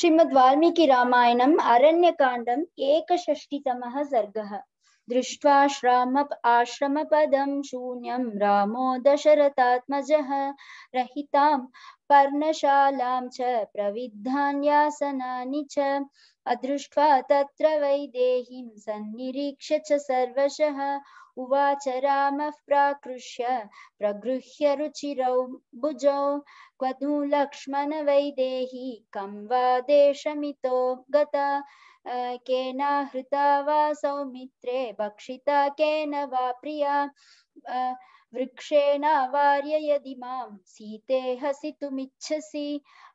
श्रीमद्वाल्मीकि वाल्मीकि रामायणम् अरण्यकाण्डम् एकषष्टितमः सर्गः दृष्ट्वा पदम शून्यम रामो दशरथात्मज रहितां पर्णशालां च प्रविद्धान्यासनानि च अदृष्ट्वा तत्र वैदेहीं सन्निरीक्ष्य च सर्वशः उवाच रामः प्राकृष्य प्रगृह्य रुचिरौ भुजौ क्वनु लक्ष्मण वैदेही कं वा देशमितो गता केन हृता वा सौमित्रे भक्षिता केन वा प्रिया वृक्षेण वार्य यदि मां सीते हसितुमिच्छसि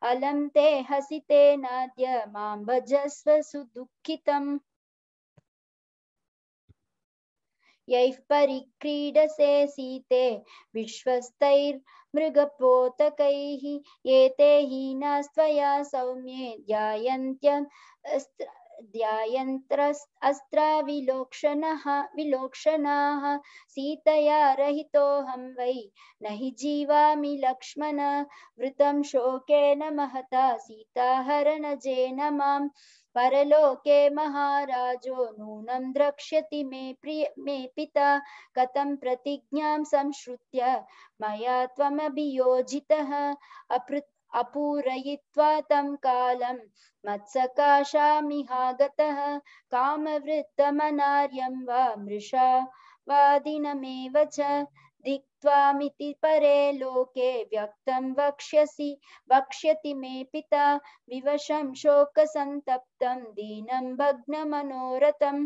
अलं ते हसिते नाद्य मां भजस्व सुदुःखितम् यैः परिक्रीडसे सीते विश्वस्तैर्मृगपोतकैः एते हीनास्त्वया सौम्ये ध्यायन्त्यं अस्त्र विलोक्षण विलोक्षणाः सीतया हम वै न हि जीवामि लक्ष्मण वृतं शोकेन महता सीताहरणजेन माम् परलोके महाराजो नून द्रक्ष्यति मे प्रिय मे पिता कथम प्रतिज्ञा संश्रुत्य मैं त्वमभियोजितः अपृत अपूरयित्वा तं कालं मत्सकाशामिहागतः कामवृत्तमनार्यं वा मृषा वादिनमेव च दिक्त्वामिति परे लोके व्यक्तं वक्ष्यसि वक्ष्यति मे पिता विवशं शोकसन्तप्तं दीनं भग्नमनोरथं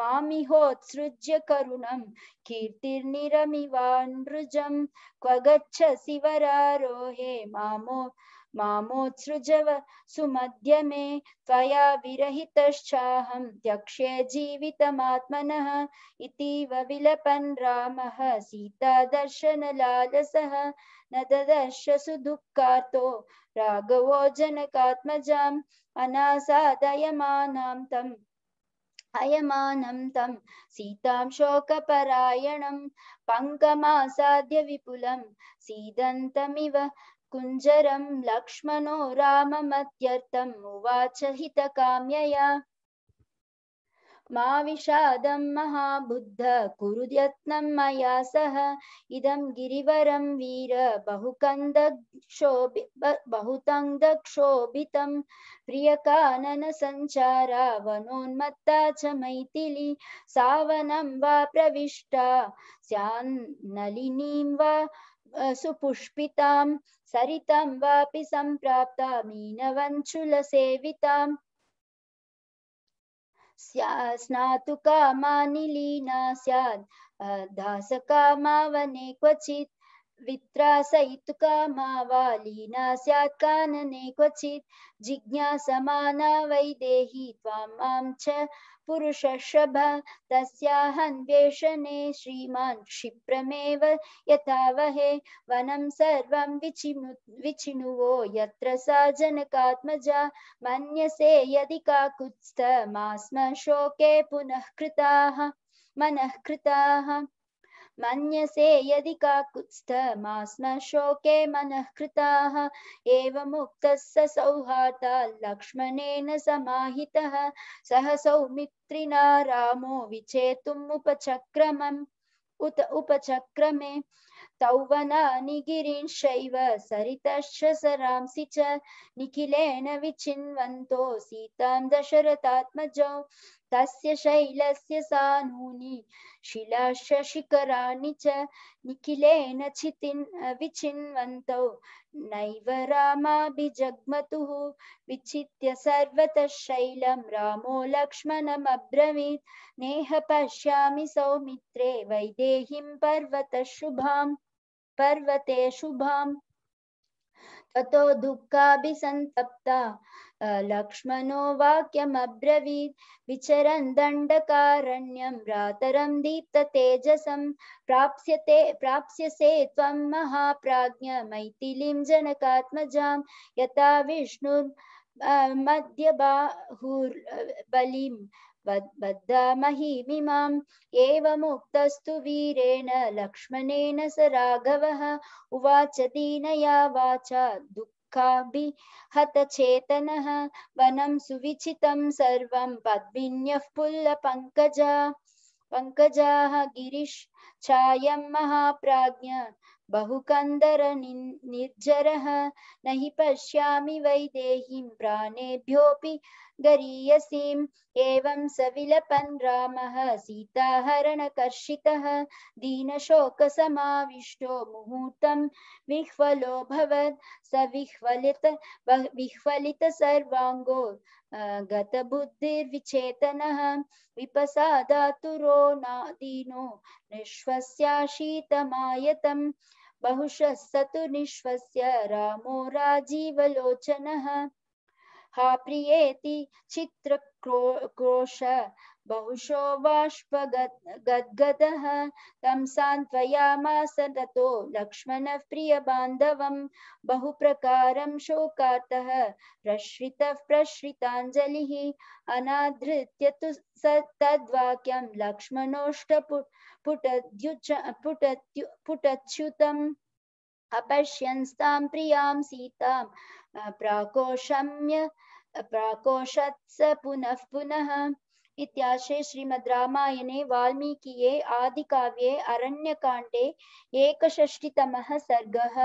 मामिहोत्सृज्य करुणं कीर्तिर्निरमिवानृजं क्व गच्छसि वरारोहे मामो मामोत्सृजव मे त्वया विरहितश्चाहं त्यक्ष्ये जीवितमात्मनः इतीव विलपन् रामः सीतादर्शनलालसः न ददर्श सुदुःखार्तो राघवो जनकात्मजाम् अनासादयमानां तम् अयमानं तं सीतां शोकपरायणं पङ्कमासाद्य विपुलं सीदन्तमिव कुञ्जरं लक्ष्मणो राममत्यर्थम् उवाच हितकाम्यया मा विषादं महाबुद्ध कुरु यत्नं मया सह इदं गिरिवरं वीर बहुतङ्गक्षोभितं प्रियकाननसञ्चारा वनोन्मत्ता च मैथिली सावनं वा प्रविष्टा स्यान्नलिनीं वा सुपुष्पितां सरितां वापि सम्प्राप्ता मीनवञ्चुलसेविताम् स्नातुकामा निलीना स्यात् दासकामा वने क्वचित् वित्रासयितुकामा वा लीना स्यात् कानने क्वचित् जिज्ञासमाना वै देहि त्वां मां च पुरुषशभ तस्याहन्वेषणे श्रीमान् क्षिप्रमेव यथावहे वनं सर्वं विचिनु विचिनुवो यत्र सा जनकात्मजा मन्यसे यदि काकुत्स्थमास्म शोके पुनः कृताः मनः कृताः मन्यसे यदि काकुत्स्थ मा स्म शोके मनः एवमुक्तः स सौहार्दाल्लक्ष्मणेन समाहितः सह सौमित्रिणा रामो विचेतुमुपचक्रमम् उत उपचक्रमे तौवनानि गिरिंशैव सरितश्च सरांसि च निखिलेन विचिन्वन्तो सीतां दशरथात्मजौ तस्य शैलस्य सानूनि शिलाश्च च निखिलेन चितिन् विचिन्वन्तौ नैव रामाभिजग्मतुः विचित्य सर्वतः शैलं रामो लक्ष्मणमब्रवीत् नेह पश्यामि सौमित्रे वैदेहीं पर्वतशुभां पर्वते शुभाम् ततो दुःखाभिसन्तप्ता लक्ष्मणो वाक्यमब्रवीत् विचरन् दण्डकारण्यं भ्रातरं दीप्ततेजसं प्राप्स्यते प्राप्स्यसे त्वं महाप्राज्ञ मैथिलीं जनकात्मजां यथा विष्णुर् मध्यबाहुर्बलिं बद्धमहि एवमुक्तस्तु वीरेण लक्ष्मणेन स राघवः उवाच दीनया वाचा दुःखाभिहतचेतनः वनं सुविचितं सर्वं पद्मिन्यः पुल्लपङ्कजा पङ्कजाः गिरिश् महाप्राज्ञ बहुकंदर निर्जर नि पश्या वै वैदेहीं प्राणेभ्योऽपि गरीयसीम् एवं सविलपन् राीताकर्षि दीनशोक सविष्टो मुहूर्त विह्वलो स विह्वलित सर्वांगो गतबुद्धिर्विचेतनः विपसादातुरो नादीनो निःश्वस्याशीतमायतम् बहुश सतु निश्वस्य रामो राजीवलोचनः हा प्रियेति क्रोश बहुशो बाष्पगद्गदः तं सान्त्वयामास रतो लक्ष्मणः प्रियबान्धवं बहुप्रकारं शोकातः प्रश्रितः प्रश्रिताञ्जलिः अनाधृत्य तु स तद्वाक्यं लक्ष्मणोष्टपुटद्युच पुटद्यु पुटच्युतम् अपश्यन्स्तां प्रियां सीता प्राकोशम्य प्राकोशत्स पुनः पुनः इत्याशे श्रीमद्रामायणे वाल्मीकिये आदिकाव्ये अरण्यकाण्डे एकषष्टितमः सर्गः